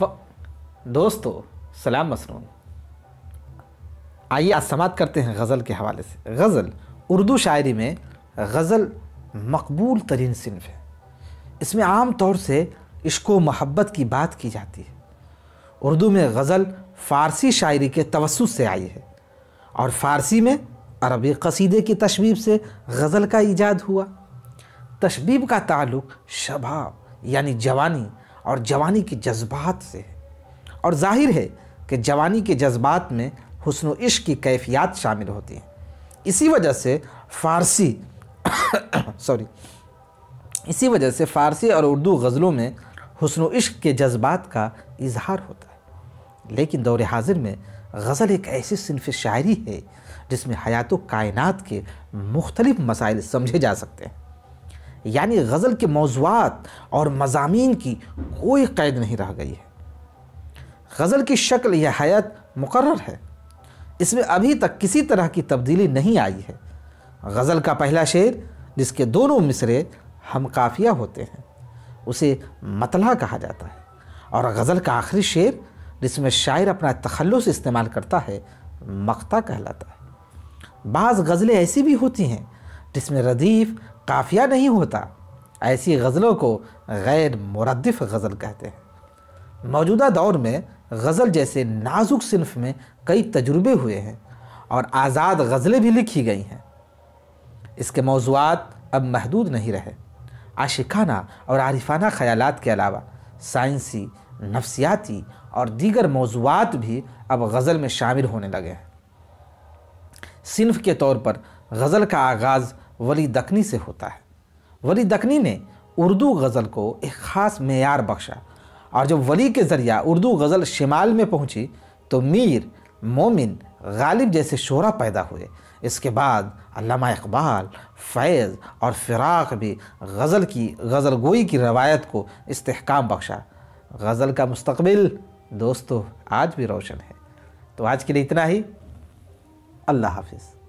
दोस्तों सलाम मसनून आइए आज समाप्त करते हैं गज़ल के हवाले से गज़ल उर्दू शायरी में गज़ल मकबूल तरीन सिनफ है इसमें आम तौर से इश्को महब्बत की बात की जाती है उर्दू में गज़ल फ़ारसी शायरी के तवसुत से आई है और फ़ारसी में अरबी कसीदे की तशबीब से गज़ल का ईजाद हुआ तशबीब का ताल्लुक़ शबाब यानी जवानी और जवानी के जज्बात से है और जाहिर है कि जवानी के जज्बात में हसन इश्क की कैफियत शामिल होती हैं इसी वजह से फ़ारसी सॉरी इसी वजह से फ़ारसी और उर्दू गज़लों में हसन इश्क के जज्बात का इजहार होता है लेकिन दौर हाजिर में गज़ल एक ऐसी सिनफ शायरी है जिसमें हयात कायनात के मुख्तलिफ़ मसाइल समझे जा सकते हैं यानी गज़ल के मौजूद और मजामी की कोई कैद नहीं रह गई है गज़ल की शक्ल या हयात मुकर है इसमें अभी तक किसी तरह की तब्दीली नहीं आई है गज़ल का पहला शेर जिसके दोनों मिसरे हम काफिया होते हैं उसे मतला कहा जाता है और गज़ल का आखिरी शेर जिसमें शायर अपना तखलस इस्तेमाल करता है मक्ता कहलाता है बाज़ गज़लें ऐसी भी होती हैं जिसमें रदीफ़ काफिया नहीं होता ऐसी गज़लों को गैर मुरदफ़ गज़ल कहते हैं मौजूदा दौर में गज़ल जैसे नाजुक सिनफ में कई तजुर्बे हुए हैं और आज़ाद गज़लें भी लिखी गई हैं इसके मौजूद अब महदूद नहीं रहे आशिकाना और आरिफाना ख्यालात के अलावा साइंसी नफसियाती और दीगर मौजूद भी अब गज़ल में शामिल होने लगे हैं सिनफ के तौर पर गज़ल का आगाज़ वली दखनी से होता है वली दखनी ने उर्दू गज़ल को एक ख़ास मैार बख्शा और जब वली के ज़रिया उर्दू गज़ल शिमाल में पहुंची तो मीर मोमिन गालिब जैसे शोरा पैदा हुए इसके बाद अलामा इकबाल फैज़ और फिराक भी गज़ल की गज़ल गोई की रवायत को इस्तेकाम बख्शा गज़ल का मुस्तबिल दोस्तों आज भी रोशन है तो आज के लिए इतना ही अल्लाह हाफिज़